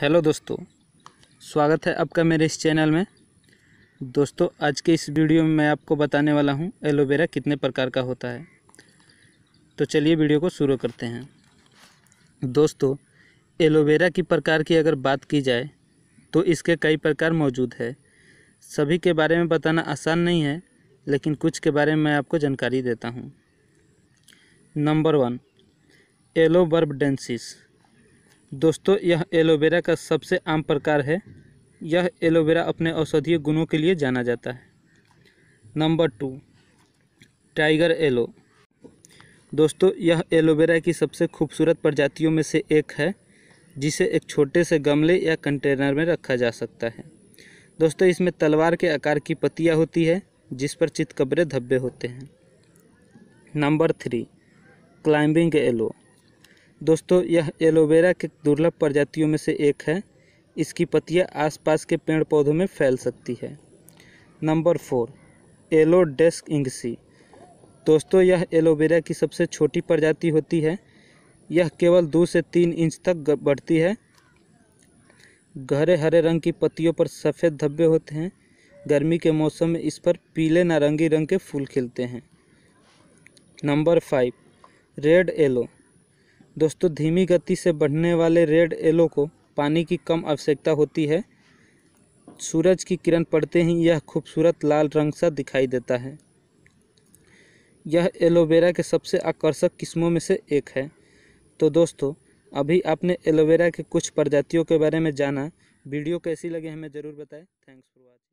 hello दोस्तों स्वागत है आपका मेरे इस चैनल में दोस्तों आज के इस वीडियो में मैं आपको बताने वाला हूं एलोवेरा कितने प्रकार का होता है तो चलिए वीडियो को शुरू करते हैं दोस्तों एलोवेरा की प्रकार की अगर बात की जाए तो इसके कई प्रकार मौजूद है सभी के बारे में बताना आसान नहीं है लेकिन कुछ के बारे में मैं आपको जानकारी देता हूँ नंबर वन एलोबर्बडेंसिस दोस्तों यह एलोवेरा का सबसे आम प्रकार है यह एलोवेरा अपने औषधीय गुणों के लिए जाना जाता है नंबर टू टाइगर एलो दोस्तों यह एलोवेरा की सबसे खूबसूरत प्रजातियों में से एक है जिसे एक छोटे से गमले या कंटेनर में रखा जा सकता है दोस्तों इसमें तलवार के आकार की पतियाँ होती है जिस पर चितकबरे धब्बे होते हैं नंबर थ्री क्लाइंबिंग एलो दोस्तों यह एलोवेरा के दुर्लभ प्रजातियों में से एक है इसकी पत्तियाँ आसपास के पेड़ पौधों में फैल सकती है नंबर फोर एलो डेस्क इंगसी दोस्तों यह एलोवेरा की सबसे छोटी प्रजाति होती है यह केवल दो से तीन इंच तक बढ़ती है गहरे हरे रंग की पत्तियों पर सफ़ेद धब्बे होते हैं गर्मी के मौसम में इस पर पीले नारंगी रंग के फूल खिलते हैं नंबर फाइव रेड एलो दोस्तों धीमी गति से बढ़ने वाले रेड एलो को पानी की कम आवश्यकता होती है सूरज की किरण पड़ते ही यह खूबसूरत लाल रंग सा दिखाई देता है यह एलोवेरा के सबसे आकर्षक किस्मों में से एक है तो दोस्तों अभी आपने एलोवेरा के कुछ प्रजातियों के बारे में जाना वीडियो कैसी लगी हमें ज़रूर बताएं थैंक्स फॉर वॉचिंग